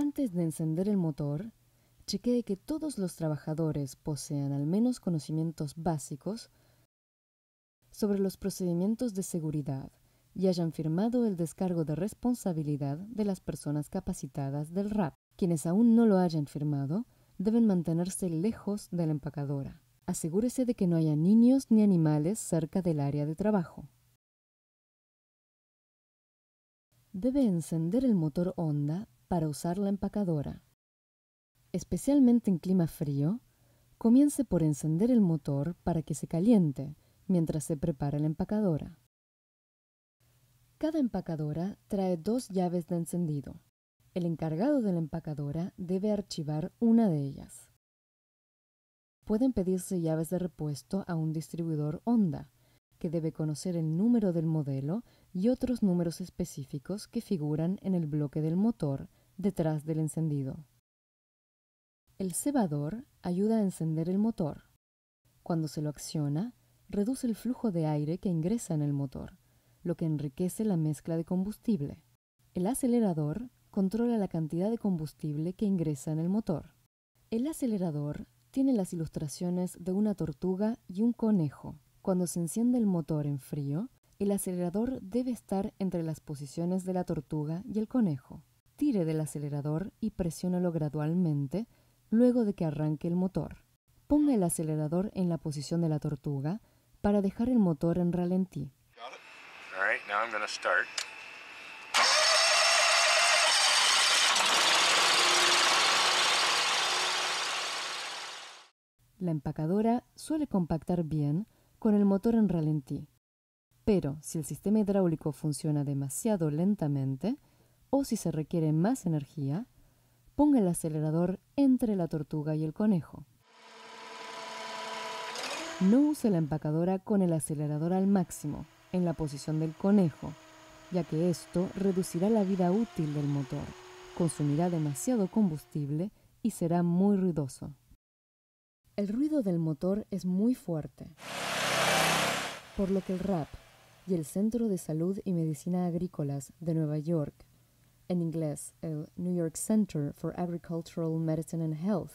Antes de encender el motor, chequee que todos los trabajadores posean al menos conocimientos básicos sobre los procedimientos de seguridad y hayan firmado el descargo de responsabilidad de las personas capacitadas del RAP. Quienes aún no lo hayan firmado deben mantenerse lejos de la empacadora. Asegúrese de que no haya niños ni animales cerca del área de trabajo. Debe encender el motor Honda para usar la empacadora. Especialmente en clima frío, comience por encender el motor para que se caliente mientras se prepara la empacadora. Cada empacadora trae dos llaves de encendido. El encargado de la empacadora debe archivar una de ellas. Pueden pedirse llaves de repuesto a un distribuidor Honda, que debe conocer el número del modelo y otros números específicos que figuran en el bloque del motor detrás del encendido. El cebador ayuda a encender el motor. Cuando se lo acciona, reduce el flujo de aire que ingresa en el motor, lo que enriquece la mezcla de combustible. El acelerador controla la cantidad de combustible que ingresa en el motor. El acelerador tiene las ilustraciones de una tortuga y un conejo. Cuando se enciende el motor en frío, el acelerador debe estar entre las posiciones de la tortuga y el conejo tire del acelerador y presiónelo gradualmente luego de que arranque el motor. Ponga el acelerador en la posición de la tortuga para dejar el motor en ralentí. La empacadora suele compactar bien con el motor en ralentí, pero si el sistema hidráulico funciona demasiado lentamente, o si se requiere más energía, ponga el acelerador entre la tortuga y el conejo. No use la empacadora con el acelerador al máximo, en la posición del conejo, ya que esto reducirá la vida útil del motor, consumirá demasiado combustible y será muy ruidoso. El ruido del motor es muy fuerte, por lo que el RAP y el Centro de Salud y Medicina Agrícolas de Nueva York en inglés el New York Center for Agricultural Medicine and Health,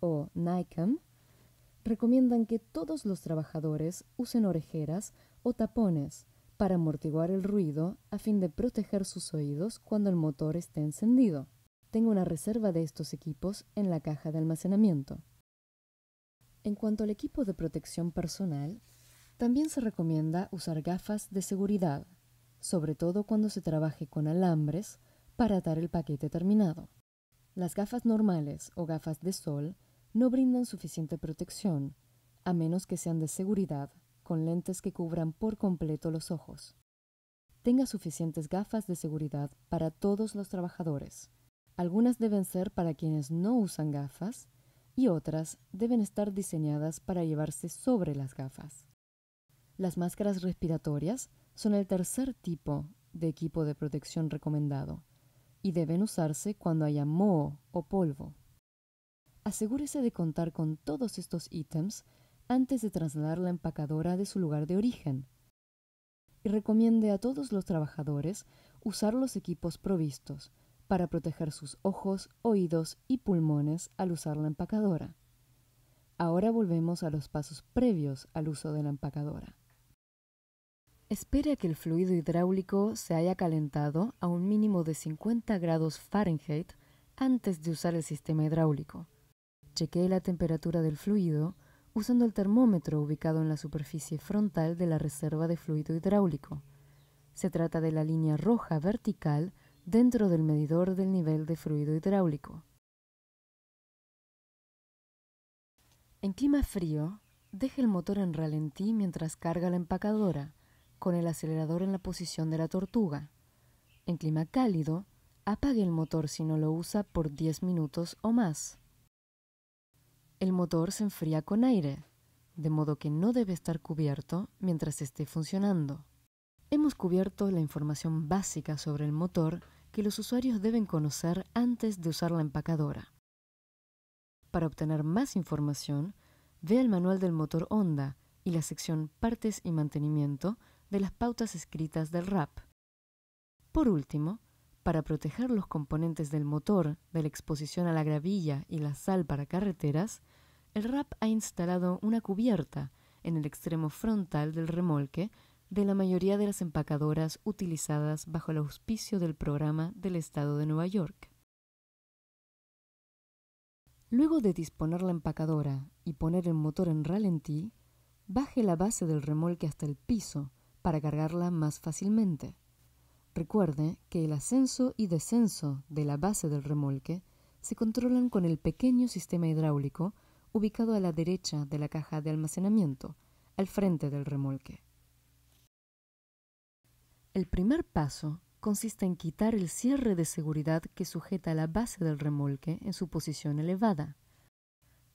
o NICAM, recomiendan que todos los trabajadores usen orejeras o tapones para amortiguar el ruido a fin de proteger sus oídos cuando el motor esté encendido. Tengo una reserva de estos equipos en la caja de almacenamiento. En cuanto al equipo de protección personal, también se recomienda usar gafas de seguridad, sobre todo cuando se trabaje con alambres para atar el paquete terminado. Las gafas normales o gafas de sol no brindan suficiente protección, a menos que sean de seguridad, con lentes que cubran por completo los ojos. Tenga suficientes gafas de seguridad para todos los trabajadores. Algunas deben ser para quienes no usan gafas y otras deben estar diseñadas para llevarse sobre las gafas. Las máscaras respiratorias son el tercer tipo de equipo de protección recomendado y deben usarse cuando haya moho o polvo. Asegúrese de contar con todos estos ítems antes de trasladar la empacadora de su lugar de origen y recomiende a todos los trabajadores usar los equipos provistos para proteger sus ojos, oídos y pulmones al usar la empacadora. Ahora volvemos a los pasos previos al uso de la empacadora. Espere a que el fluido hidráulico se haya calentado a un mínimo de 50 grados Fahrenheit antes de usar el sistema hidráulico. Chequee la temperatura del fluido usando el termómetro ubicado en la superficie frontal de la reserva de fluido hidráulico. Se trata de la línea roja vertical dentro del medidor del nivel de fluido hidráulico. En clima frío, deje el motor en ralentí mientras carga la empacadora con el acelerador en la posición de la tortuga. En clima cálido, apague el motor si no lo usa por 10 minutos o más. El motor se enfría con aire, de modo que no debe estar cubierto mientras esté funcionando. Hemos cubierto la información básica sobre el motor que los usuarios deben conocer antes de usar la empacadora. Para obtener más información, vea el manual del motor Honda y la sección Partes y Mantenimiento de las pautas escritas del rap. Por último, para proteger los componentes del motor de la exposición a la gravilla y la sal para carreteras, el RAP ha instalado una cubierta en el extremo frontal del remolque de la mayoría de las empacadoras utilizadas bajo el auspicio del programa del Estado de Nueva York. Luego de disponer la empacadora y poner el motor en ralentí, baje la base del remolque hasta el piso para cargarla más fácilmente. Recuerde que el ascenso y descenso de la base del remolque se controlan con el pequeño sistema hidráulico ubicado a la derecha de la caja de almacenamiento, al frente del remolque. El primer paso consiste en quitar el cierre de seguridad que sujeta la base del remolque en su posición elevada.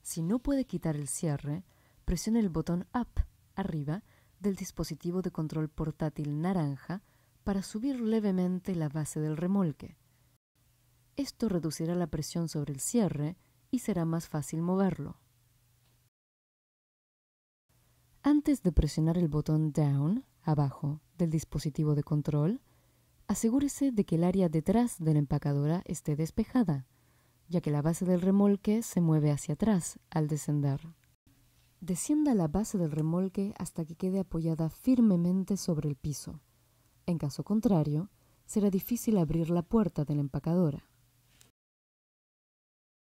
Si no puede quitar el cierre, presione el botón Up arriba del dispositivo de control portátil naranja para subir levemente la base del remolque. Esto reducirá la presión sobre el cierre y será más fácil moverlo. Antes de presionar el botón Down, abajo, del dispositivo de control, asegúrese de que el área detrás de la empacadora esté despejada, ya que la base del remolque se mueve hacia atrás al descender. Descienda la base del remolque hasta que quede apoyada firmemente sobre el piso. En caso contrario, será difícil abrir la puerta de la empacadora.